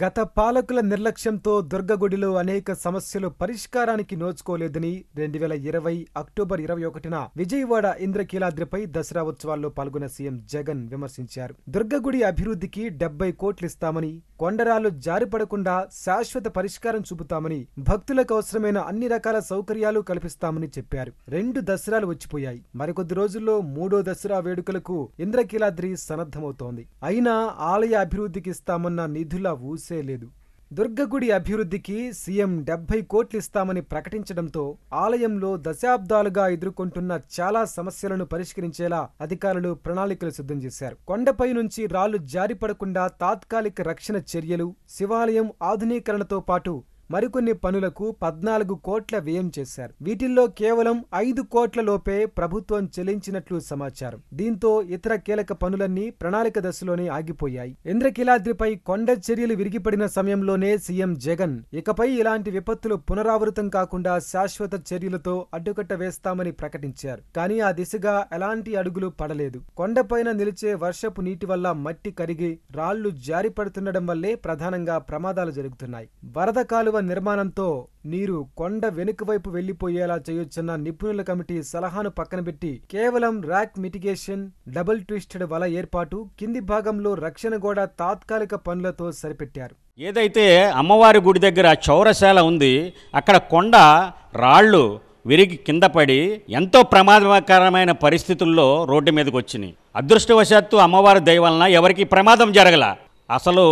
గత పాలకుల నిర్లక్ష్యంతో దుర్గగుడిలో అనేక సమస్యలు పరిష్కారానికి నోచుకోలేదని రెండు వేల ఇరవై అక్టోబర్ ఇరవై ఒకటిన విజయవాడ ఇంద్రకీలాద్రిపై దసరా ఉత్సవాల్లో పాల్గొన్న సీఎం జగన్ విమర్శించారు దుర్గగుడి అభివృద్ధికి డెబ్బై కోట్లిస్తామని కొండరాలు జారిపడకుండా శాశ్వత పరిష్కారం చూపుతామని భక్తులకు అవసరమైన అన్ని రకాల సౌకర్యాలు కల్పిస్తామని చెప్పారు రెండు దసరాలు వచ్చిపోయాయి మరికొద్ది రోజుల్లో మూడో దసరా వేడుకలకు ఇంద్రకీలాద్రి సన్నద్ధమవుతోంది అయినా ఆలయ అభివృద్ధికి ఇస్తామన్న నిధుల ఊసే లేదు దుర్గగుడి అభివృద్ధికి సీఎం డెబ్బై కోట్లిస్తామని ప్రకటించడంతో ఆలయంలో దశాబ్దాలుగా ఎదుర్కొంటున్న చాలా సమస్యలను పరిష్కరించేలా అధికారులు ప్రణాళికలు సిద్ధం చేశారు కొండపై నుంచి రాళ్లు జారిపడకుండా తాత్కాలిక రక్షణ చర్యలు శివాలయం ఆధునీకరణతో పాటు మరికొన్ని పనులకు పద్నాలుగు కోట్ల వ్యయం చేశారు వీటిల్లో కేవలం ఐదు కోట్ల లోపే ప్రభుత్వం చెల్లించినట్లు సమాచారం దీంతో ఇతర కీలక పనులన్నీ ప్రణాళిక దశలోనే ఆగిపోయాయి ఇంద్రకీలాద్రిపై కొండ చర్యలు విరిగిపడిన సమయంలోనే సీఎం జగన్ ఇకపై ఇలాంటి విపత్తులు పునరావృతం కాకుండా శాశ్వత చర్యలతో అడ్డుకట్ట వేస్తామని ప్రకటించారు కానీ ఆ దిశగా ఎలాంటి అడుగులు పడలేదు కొండపైన నిలిచే వర్షపు నీటి వల్ల మట్టి కరిగి రాళ్లు జారిపడుతుండడం వల్లే ప్రధానంగా ప్రమాదాలు జరుగుతున్నాయి వరద కాలువ నిర్మాణంతో నీరు కొండ వెనుక వైపు వెళ్లిపోయేలా చేయొచ్చన్న నిపుణుల కమిటీ సలహాను పక్కన పెట్టి కేవలం ర్యాక్ మిటిగేషన్ డబుల్ ట్విస్టెడ్ వల ఏర్పాటు కింది భాగంలో రక్షణ గోడ తాత్కాలిక పనులతో సరిపెట్టారు ఏదైతే అమ్మవారి గుడి దగ్గర చౌరశాల ఉంది అక్కడ కొండ రాళ్ళు విరిగి కింద పడి ఎంతో ప్రమాదకరమైన పరిస్థితుల్లో రోడ్డు మీదకి వచ్చినాయి అదృష్టవశాత్తు అమ్మవారి దయ వలన ఎవరికి ప్రమాదం జరగల అసలు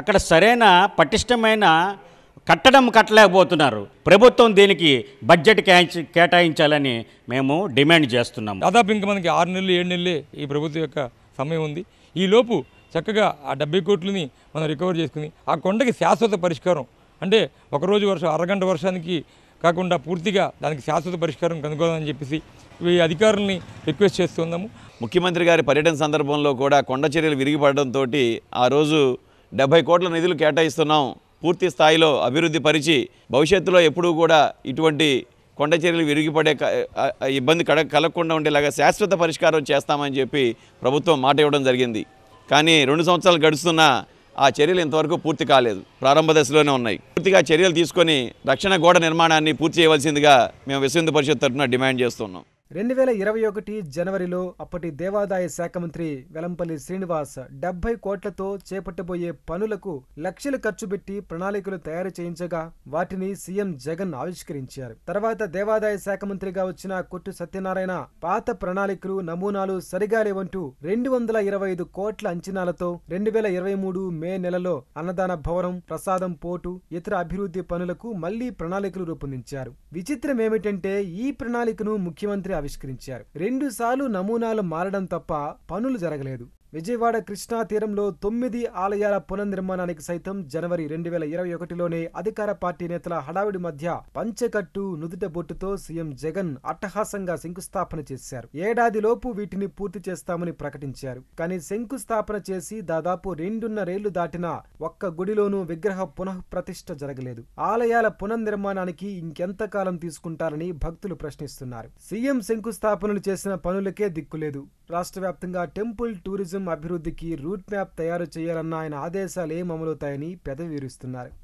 అక్కడ సరైన పటిష్టమైన కట్టడం కట్టలేకపోతున్నారు ప్రభుత్వం దీనికి బడ్జెట్ కేటాయించాలని మేము డిమాండ్ చేస్తున్నాము దాదాపు ఇంకా మనకి ఆరు నెలలు ఏడు నెలలే ఈ ప్రభుత్వం యొక్క సమయం ఉంది ఈలోపు చక్కగా ఆ డెబ్బై కోట్లని మనం రికవర్ చేసుకుని ఆ కొండకి శాశ్వత పరిష్కారం అంటే ఒకరోజు వర్షం అరగంట వర్షానికి కాకుండా పూర్తిగా దానికి శాశ్వత పరిష్కారం కనుగొనాలని చెప్పేసి ఈ అధికారుల్ని రిక్వెస్ట్ చేస్తున్నాము ముఖ్యమంత్రి గారి పర్యటన సందర్భంలో కూడా కొండ చర్యలు విరిగిపడడంతో ఆ రోజు డెబ్బై కోట్ల నిధులు కేటాయిస్తున్నాం పూర్తి స్థాయిలో అభివృద్ధి పరిచి భవిష్యత్తులో ఎప్పుడూ కూడా ఇటువంటి కొండ చర్యలు విరిగిపడే ఇబ్బంది కడ కలగకుండా ఉండేలాగా శాశ్వత పరిష్కారం చేస్తామని చెప్పి ప్రభుత్వం మాట ఇవ్వడం జరిగింది కానీ రెండు సంవత్సరాలు గడుస్తున్న ఆ చర్యలు ఇంతవరకు పూర్తి కాలేదు ప్రారంభ దశలోనే ఉన్నాయి పూర్తిగా చర్యలు తీసుకొని రక్షణ గోడ నిర్మాణాన్ని పూర్తి చేయవలసిందిగా మేము విశ్వ పరిషత్ తరఫున డిమాండ్ చేస్తున్నాం రెండు వేల ఇరవై ఒకటి జనవరిలో అప్పటి దేవాదాయ శాఖ మంత్రి వెలంపల్లి శ్రీనివాస్ డెబ్బై కోట్లతో చేపట్టబోయే పనులకు లక్షలు ఖర్చు పెట్టి ప్రణాళికలు తయారు చేయించగా వాటిని సీఎం జగన్ ఆవిష్కరించారు తర్వాత దేవాదాయ శాఖ మంత్రిగా వచ్చిన కొట్టు సత్యనారాయణ పాత ప్రణాళికలు నమూనాలు సరిగా లేవంటూ రెండు వందల ఇరవై ఐదు కోట్ల అంచనాలతో రెండు వేల ఇరవై మూడు మే నెలలో అన్నదాన భవనం ప్రసాదం పోటు ఇతర అభివృద్ధి పనులకు మళ్లీ ప్రణాళికలు రూపొందించారు విచిత్రమేమిటంటే ఈ ప్రణాళికను ముఖ్యమంత్రి ఆవిష్కరించారు రెండు సార్లు నమూనాలు మారడం తప్ప పనులు జరగలేదు విజయవాడ కృష్ణా తీరంలో తొమ్మిది ఆలయాల పునర్నిర్మాణానికి సైతం జనవరి రెండు వేల ఇరవై ఒకటిలోనే అధికార పార్టీ నేతల హడావిడి మధ్య పంచకట్టు నుదుట బొట్టుతో సీఎం జగన్ అట్టహాసంగా శంకుస్థాపన చేశారు ఏడాదిలోపు వీటిని పూర్తి చేస్తామని ప్రకటించారు కానీ శంకుస్థాపన చేసి దాదాపు రెండున్నరేళ్లు దాటిన ఒక్క గుడిలోనూ విగ్రహ పునఃప్రతిష్ఠ జరగలేదు ఆలయాల పునర్నిర్మాణానికి ఇంకెంతకాలం తీసుకుంటారని భక్తులు ప్రశ్నిస్తున్నారు సీఎం శంకుస్థాపనలు చేసిన పనులకే దిక్కులేదు రాష్ట్ర వ్యాప్తంగా టెంపుల్ టూరిజం టూరిజం అభివృద్ధికి రూట్ మ్యాప్ తయారు చేయాలన్న ఆయన ఆదేశాలు ఏం అమలవుతాయని పెదవి విరుస్తున్నారు